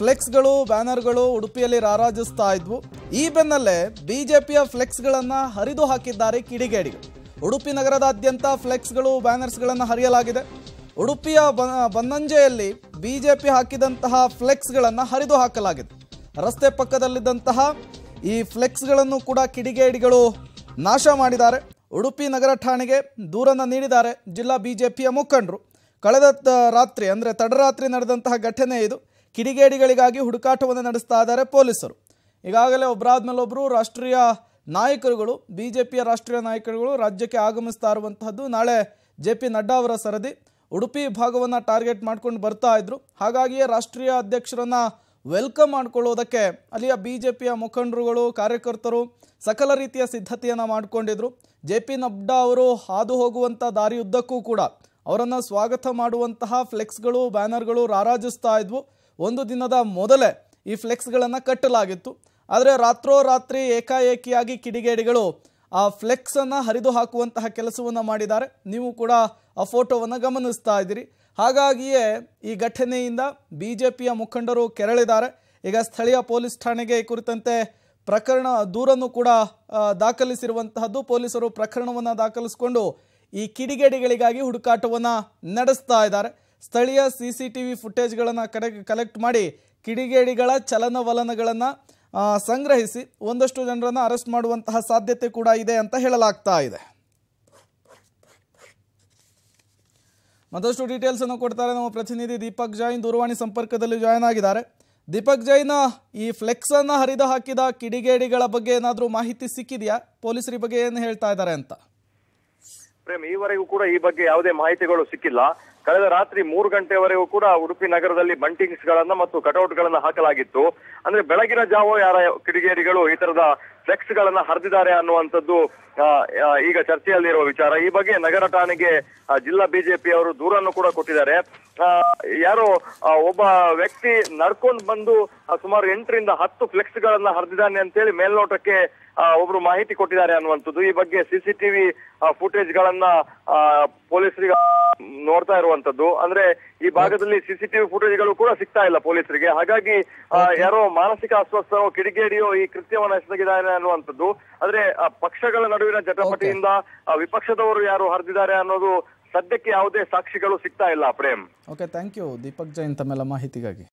ಫ್ಲೆಕ್ಸ್ಗಳು ಬ್ಯಾನರ್ಗಳು ಉಡುಪಿಯಲ್ಲಿ ರಾರಾಜಿಸ್ತಾ ಇದ್ವು ಈ ಬೆನ್ನಲ್ಲೇ ಬಿಜೆಪಿಯ ಫ್ಲೆಕ್ಸ್ಗಳನ್ನು ಹರಿದು ಹಾಕಿದ್ದಾರೆ ಕಿಡಿಗೇಡಿಗಳು ಉಡುಪಿ ನಗರದಾದ್ಯಂತ ಫ್ಲೆಕ್ಸ್ಗಳು ಬ್ಯಾನರ್ಸ್ಗಳನ್ನು ಹರಿಯಲಾಗಿದೆ ಉಡುಪಿಯ ಬನ್ನಂಜೆಯಲ್ಲಿ ಬಿಜೆಪಿ ಹಾಕಿದಂತಹ ಫ್ಲೆಕ್ಸ್ಗಳನ್ನು ಹರಿದು ಹಾಕಲಾಗಿದೆ ರಸ್ತೆ ಪಕ್ಕದಲ್ಲಿದ್ದಂತಹ ಈ ಫ್ಲೆಕ್ಸ್ಗಳನ್ನು ಕೂಡ ಕಿಡಿಗೇಡಿಗಳು ನಾಶ ಮಾಡಿದ್ದಾರೆ ಉಡುಪಿ ನಗರ ಠಾಣೆಗೆ ದೂರನ್ನು ನೀಡಿದ್ದಾರೆ ಜಿಲ್ಲಾ ಬಿಜೆಪಿಯ ಮುಖಂಡರು ಕಳೆದ ರಾತ್ರಿ ಅಂದರೆ ತಡರಾತ್ರಿ ನಡೆದಂತಹ ಘಟನೆ ಇದು ಕಿಡಿಗೇಡಿಗಳಿಗಾಗಿ ಹುಡುಕಾಟವನ್ನು ನಡೆಸ್ತಾ ಇದ್ದಾರೆ ಪೊಲೀಸರು ಈಗಾಗಲೇ ಒಬ್ಬರಾದ ಒಬ್ಬರು ರಾಷ್ಟ್ರೀಯ ನಾಯಕರುಗಳು ಬಿ ಜೆ ಪಿಯ ರಾಷ್ಟ್ರೀಯ ನಾಯಕರುಗಳು ರಾಜ್ಯಕ್ಕೆ ಆಗಮಿಸ್ತಾ ಇರುವಂತಹದ್ದು ನಾಳೆ ಜೆ ಪಿ ನಡ್ಡಾ ಅವರ ಸರದಿ ಉಡುಪಿ ಭಾಗವನ್ನು ಟಾರ್ಗೆಟ್ ಮಾಡ್ಕೊಂಡು ಬರ್ತಾ ಇದ್ರು ಹಾಗಾಗಿಯೇ ರಾಷ್ಟ್ರೀಯ ಅಧ್ಯಕ್ಷರನ್ನು ವೆಲ್ಕಮ್ ಮಾಡ್ಕೊಳ್ಳೋದಕ್ಕೆ ಅಲ್ಲಿಯ ಬಿ ಜೆ ಪಿಯ ಮುಖಂಡರುಗಳು ಕಾರ್ಯಕರ್ತರು ಸಕಲ ರೀತಿಯ ಸಿದ್ಧತೆಯನ್ನು ಮಾಡಿಕೊಂಡಿದ್ರು ಜೆ ಪಿ ನಡ್ಡಾ ಅವರು ಹಾದು ಹೋಗುವಂಥ ದಾರಿಯುದ್ದಕ್ಕೂ ಕೂಡ ಅವರನ್ನು ಸ್ವಾಗತ ಮಾಡುವಂತಹ ಫ್ಲೆಕ್ಸ್ಗಳು ಬ್ಯಾನರ್ಗಳು ರಾರಾಜಿಸ್ತಾ ಇದ್ವು ಒಂದು ದಿನದ ಮೊದಲೇ ಈ ಫ್ಲೆಕ್ಸ್ಗಳನ್ನು ಕಟ್ಟಲಾಗಿತ್ತು ಆದರೆ ರಾತ್ರೋರಾತ್ರಿ ಏಕಾಏಕಿಯಾಗಿ ಕಿಡಿಗೇಡಿಗಳು ಆ ಫ್ಲೆಕ್ಸನ್ನು ಹರಿದು ಹಾಕುವಂತಹ ಕೆಲಸವನ್ನು ಮಾಡಿದ್ದಾರೆ ನೀವು ಕೂಡ ಆ ಫೋಟೋವನ್ನು ಗಮನಿಸ್ತಾ ಇದ್ದೀರಿ ಹಾಗಾಗಿಯೇ ಈ ಘಟನೆಯಿಂದ ಬಿ ಜೆ ಪಿಯ ಮುಖಂಡರು ಕೆರಳಿದ್ದಾರೆ ಈಗ ಸ್ಥಳೀಯ ಪೊಲೀಸ್ ಠಾಣೆಗೆ ಈ ಕುರಿತಂತೆ ಪ್ರಕರಣ ದೂರನ್ನು ಕೂಡ ದಾಖಲಿಸಿರುವಂತಹದ್ದು ಪೊಲೀಸರು ಪ್ರಕರಣವನ್ನು ದಾಖಲಿಸಿಕೊಂಡು ಈ ಕಿಡಿಗೇಡಿಗಳಿಗಾಗಿ ಹುಡುಕಾಟವನ್ನು ನಡೆಸ್ತಾ ಇದ್ದಾರೆ ಸ್ಥಳೀಯ ಸಿ ಸಿ ಟಿ ವಿ ಫುಟೇಜ್ಗಳನ್ನು ಕಡೆ ಕಲೆಕ್ಟ್ ಮಾಡಿ ಕಿಡಿಗೇಡಿಗಳ ಚಲನವಲನಗಳನ್ನು ಸಂಗ್ರಹಿಸಿ ಒಂದಷ್ಟು ಜನರನ್ನು ಅರೆಸ್ಟ್ ಮಾಡುವಂತಹ ಸಾಧ್ಯತೆ ಕೂಡ ಇದೆ ಅಂತ ಹೇಳಲಾಗ್ತಾ ಇದೆ ಮತ್ತಷ್ಟು ಡೀಟೇಲ್ಸನ್ನು ಕೊಡ್ತಾರೆ ನಮ್ಮ ಪ್ರತಿನಿಧಿ ದೀಪಕ್ ಜೈನ್ ದೂರವಾಣಿ ಸಂಪರ್ಕದಲ್ಲಿ ಜಾಯ್ನ್ ಆಗಿದ್ದಾರೆ ದೀಪಕ್ ಜೈನ್ ಈ ಫ್ಲೆಕ್ಸ್ ಅನ್ನು ಹರಿದು ಹಾಕಿದ ಕಿಡಿಗೇಡಿಗಳ ಬಗ್ಗೆ ಏನಾದರೂ ಮಾಹಿತಿ ಸಿಕ್ಕಿದೆಯಾ ಪೊಲೀಸರಿ ಬಗ್ಗೆ ಏನು ಹೇಳ್ತಾ ಇದ್ದಾರೆ ಅಂತ ಪ್ರೇಮ್ ಈವರೆಗೂ ಕೂಡ ಈ ಬಗ್ಗೆ ಯಾವುದೇ ಮಾಹಿತಿಗಳು ಸಿಕ್ಕಿಲ್ಲ ಕಳೆದ ರಾತ್ರಿ ಮೂರು ಗಂಟೆವರೆಗೂ ಕೂಡ ಉಡುಪಿ ನಗರದಲ್ಲಿ ಬಂಟಿಂಗ್ಸ್ ಗಳನ್ನ ಮತ್ತು ಕಟೌಟ್ ಗಳನ್ನ ಹಾಕಲಾಗಿತ್ತು ಅಂದ್ರೆ ಬೆಳಗಿನ ಜಾವ ಯಾರ ಕಿಡಿಗೇರಿಗಳು ಈ ತರದ ಫ್ಲೆಕ್ಸ್ ಗಳನ್ನ ಹರಿದಿದ್ದಾರೆ ಅನ್ನುವಂಥದ್ದು ಈಗ ಚರ್ಚೆಯಲ್ಲಿರುವ ವಿಚಾರ ಈ ಬಗ್ಗೆ ನಗರ ಠಾಣೆಗೆ ಜಿಲ್ಲಾ ಬಿಜೆಪಿ ಅವರು ದೂರನ್ನು ಕೂಡ ಕೊಟ್ಟಿದ್ದಾರೆ ಯಾರೋ ಒಬ್ಬ ವ್ಯಕ್ತಿ ನಡ್ಕೊಂಡು ಬಂದು ಸುಮಾರು ಎಂಟರಿಂದ ಹತ್ತು ಫ್ಲೆಕ್ಸ್ ಗಳನ್ನ ಹರಿದಿದ್ದಾನೆ ಅಂತೇಳಿ ಮೇಲ್ನೋಟಕ್ಕೆ ಒಬ್ರು ಮಾಹಿತಿ ಕೊಟ್ಟಿದ್ದಾರೆ ಅನ್ನುವಂಥದ್ದು ಈ ಬಗ್ಗೆ ಸಿಸಿಟಿವಿ ಫುಟೇಜ್ ಗಳನ್ನ ಪೊಲೀಸರಿಗೆ ನೋಡ್ತಾ ಇರುವಂತದ್ದು ಅಂದ್ರೆ ಈ ಭಾಗದಲ್ಲಿ ಸಿಸಿಟಿವಿ ಫುಟೇಜ್ ಗಳು ಕೂಡ ಸಿಗ್ತಾ ಇಲ್ಲ ಪೊಲೀಸರಿಗೆ ಹಾಗಾಗಿ ಯಾರೋ ಮಾನಸಿಕ ಅಸ್ವಸ್ಥೋ ಕಿಡಿಗೇಡಿಯೋ ಈ ಕೃತ್ಯವನ್ನ ಎಸಗಿದ್ದಾರೆ ಅನ್ನುವಂಥದ್ದು ಅಂದ್ರೆ ಪಕ್ಷಗಳ ನಡುವಿನ ಜಟಪಟಿಯಿಂದ ವಿಪಕ್ಷದವರು ಯಾರು ಹರಿದಿದ್ದಾರೆ ಅನ್ನೋದು ಸದ್ಯಕ್ಕೆ ಯಾವುದೇ ಸಾಕ್ಷಿಗಳು ಸಿಗ್ತಾ ಇಲ್ಲ Prem okay thank you Deepak Jain ತಮ್ಮೆಲ್ಲ ಮಾಹಿತಿಗಾಗಿ